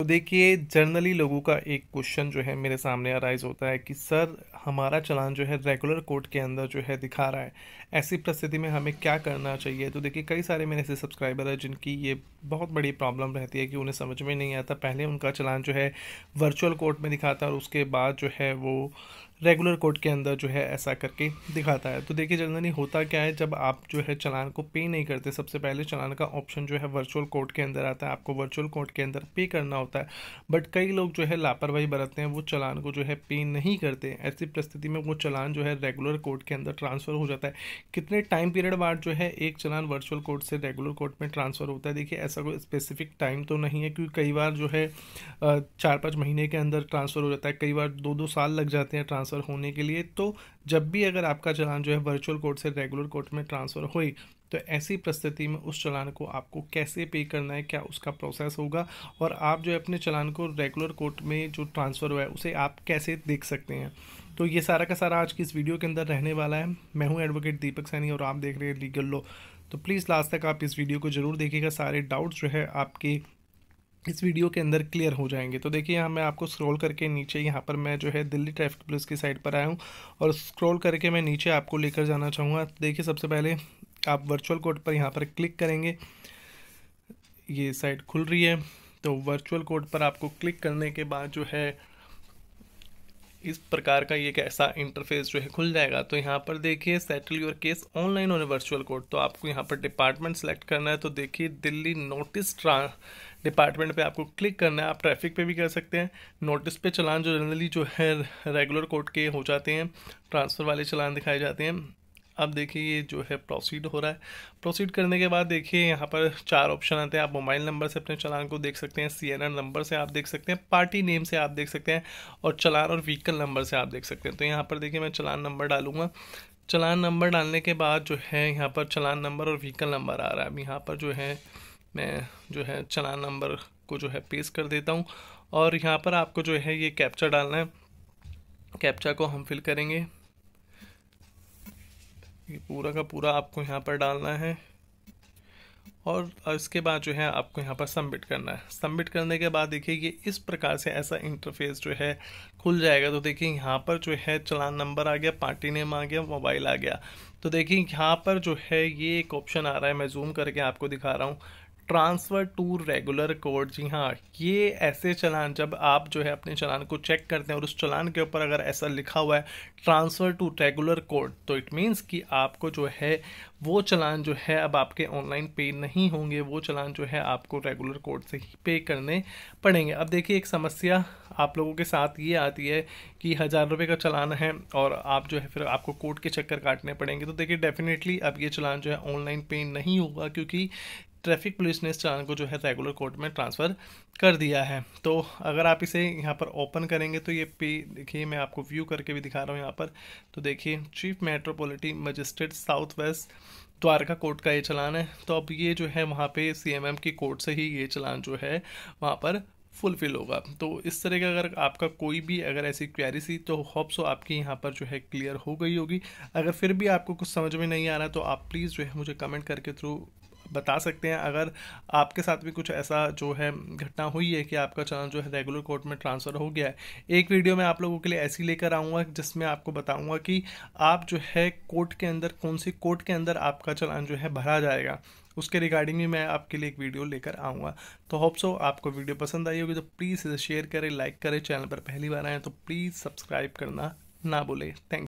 तो देखिए जर्नली लोगों का एक क्वेश्चन जो है मेरे सामने अराइज होता है कि सर हमारा चलान जो है रेगुलर कोर्ट के अंदर जो है दिखा रहा है ऐसी परिस्थिति में हमें क्या करना चाहिए तो देखिए कई सारे मेरे ऐसे सब्सक्राइबर हैं जिनकी ये बहुत बड़ी प्रॉब्लम रहती है कि उन्हें समझ में नहीं आता पहले उनका चलान जो है वर्चुअल कोर्ट में दिखाता है और उसके बाद जो है वो रेगुलर कोड के अंदर जो है ऐसा करके दिखाता है तो देखिए जनरली होता क्या है जब आप जो है चलान को पे नहीं करते सबसे पहले चलान का ऑप्शन जो है वर्चुअल कोड के अंदर आता है आपको वर्चुअल कोड के अंदर पे करना होता है बट कई लोग जो है लापरवाही बरतते हैं वो चलान को जो है पे नहीं करते ऐसी परिस्थिति में वो चलान जो है रेगुलर कोड के अंदर ट्रांसफ़र हो जाता है कितने टाइम पीरियड बाद जो है एक चलान वर्चुअल कोड से रेगुलर कोड में ट्रांसफ़र होता है देखिए ऐसा कोई स्पेसिफिक टाइम तो नहीं है क्योंकि कई बार जो है चार पाँच महीने के अंदर ट्रांसफ़र हो जाता है कई बार दो दो साल लग जाते हैं ट्रांसफर ट्रांसफ़र होने के लिए तो जब भी अगर आपका चलान जो है वर्चुअल कोर्ट से रेगुलर कोर्ट में ट्रांसफ़र हुई तो ऐसी परिस्थिति में उस चलान को आपको कैसे पे करना है क्या उसका प्रोसेस होगा और आप जो है अपने चलान को रेगुलर कोर्ट में जो ट्रांसफ़र हुआ है उसे आप कैसे देख सकते हैं तो ये सारा का सारा आज की इस वीडियो के अंदर रहने वाला है मैं हूँ एडवोकेट दीपक सैनी और आप देख रहे हैं लीगल लो तो प्लीज़ लास्ट तक आप इस वीडियो को ज़रूर देखिएगा सारे डाउट्स जो है आपके इस वीडियो के अंदर क्लियर हो जाएंगे तो देखिए यहाँ मैं आपको स्क्रॉल करके नीचे यहाँ पर मैं जो है दिल्ली ट्रैफिक पुलिस की साइड पर आया हूँ और स्क्रॉल करके मैं नीचे आपको लेकर जाना चाहूँगा देखिए सबसे पहले आप वर्चुअल कोड पर यहाँ पर क्लिक करेंगे ये साइट खुल रही है तो वर्चुअल कोड पर आपको क्लिक करने के बाद जो है इस प्रकार का ये कैसा इंटरफेस जो है खुल जाएगा तो यहाँ पर देखिए सेटल योर केस ऑनलाइन और वर्चुअल कोर्ट तो आपको यहाँ पर डिपार्टमेंट सेलेक्ट करना है तो देखिए दिल्ली नोटिस ट्रां डिपार्टमेंट पे आपको क्लिक करना है आप ट्रैफिक पे भी कर सकते हैं नोटिस पे चलान जो जनरली जो है रेगुलर कोर्ट के हो जाते हैं ट्रांसफ़र वाले चलान दिखाए जाते हैं अब देखिए ये जो है प्रोसीड हो रहा है प्रोसीड करने के बाद देखिए यहाँ पर चार ऑप्शन आते हैं आप मोबाइल नंबर से अपने चलान को देख सकते हैं सी नंबर से आप देख सकते हैं पार्टी नेम से आप देख सकते हैं और चलान और व्हीकल नंबर से आप देख सकते हैं तो यहाँ पर देखिए मैं चलान नंबर डालूंगा चलान नंबर डालने के बाद जो है यहाँ पर चलान नंबर और व्हीकल नंबर आ रहा है अब यहाँ पर जो है मैं जो है चलान नंबर को जो है पेस्ट कर देता हूँ और यहाँ पर आपको जो है ये कैप्चा डालना है कैप्चा को हम फिल करेंगे ये पूरा का पूरा आपको यहाँ पर डालना है और इसके बाद जो है आपको यहाँ पर सबमिट करना है सबमिट करने के बाद देखिए ये इस प्रकार से ऐसा इंटरफेस जो है खुल जाएगा तो देखिए यहाँ पर जो है चलान नंबर आ गया पार्टी नेम आ गया मोबाइल आ गया तो देखिए यहाँ पर जो है ये एक ऑप्शन आ रहा है मैं जूम करके आपको दिखा रहा हूँ ट्रांसफ़र टू रेगुलर कोड जी हाँ ये ऐसे चलान जब आप जो है अपने चलान को चेक करते हैं और उस चलान के ऊपर अगर ऐसा लिखा हुआ है ट्रांसफ़र टू रेगुलर कोड तो इट मीन्स कि आपको जो है वो चलान जो है अब आपके ऑनलाइन पे नहीं होंगे वो चलान जो है आपको रेगुलर कोड से ही पे करने पड़ेंगे अब देखिए एक समस्या आप लोगों के साथ ये आती है कि हज़ार रुपये का चलान है और आप जो है फिर आपको कोर्ट के चक्कर काटने पड़ेंगे तो देखिए डेफिनेटली अब ये चलान जो है ऑनलाइन पे नहीं होगा क्योंकि ट्रैफिक पुलिस ने इस चालान को जो है रेगुलर कोर्ट में ट्रांसफ़र कर दिया है तो अगर आप इसे यहाँ पर ओपन करेंगे तो ये पे देखिए मैं आपको व्यू करके भी दिखा रहा हूँ यहाँ पर तो देखिए chief metropolitan magistrate south west Dwarka court का ये चलान है तो अब ये जो है वहाँ पे सीएमएम की कोर्ट से ही ये चलान जो है वहाँ पर फुलफिल होगा तो इस तरह का अगर आपका कोई भी अगर ऐसी क्वेरी सी तो होप्स हो आपकी यहाँ पर जो है क्लियर हो गई होगी अगर फिर भी आपको कुछ समझ में नहीं आ रहा तो आप प्लीज़ जो है मुझे कमेंट करके थ्रू बता सकते हैं अगर आपके साथ भी कुछ ऐसा जो है घटना हुई है कि आपका चैनल जो है रेगुलर कोर्ट में ट्रांसफ़र हो गया है एक वीडियो मैं आप लोगों के लिए ऐसी लेकर आऊँगा जिसमें आपको बताऊँगा कि आप जो है कोर्ट के अंदर कौन सी कोर्ट के अंदर आपका चलान जो है भरा जाएगा उसके रिगार्डिंग भी मैं आपके लिए एक वीडियो लेकर आऊँगा तो होप सो आपको वीडियो पसंद आई होगी तो प्लीज़ इसे शेयर करें लाइक करें चैनल पर पहली बार आएँ तो प्लीज़ सब्सक्राइब करना ना भूलें थैंक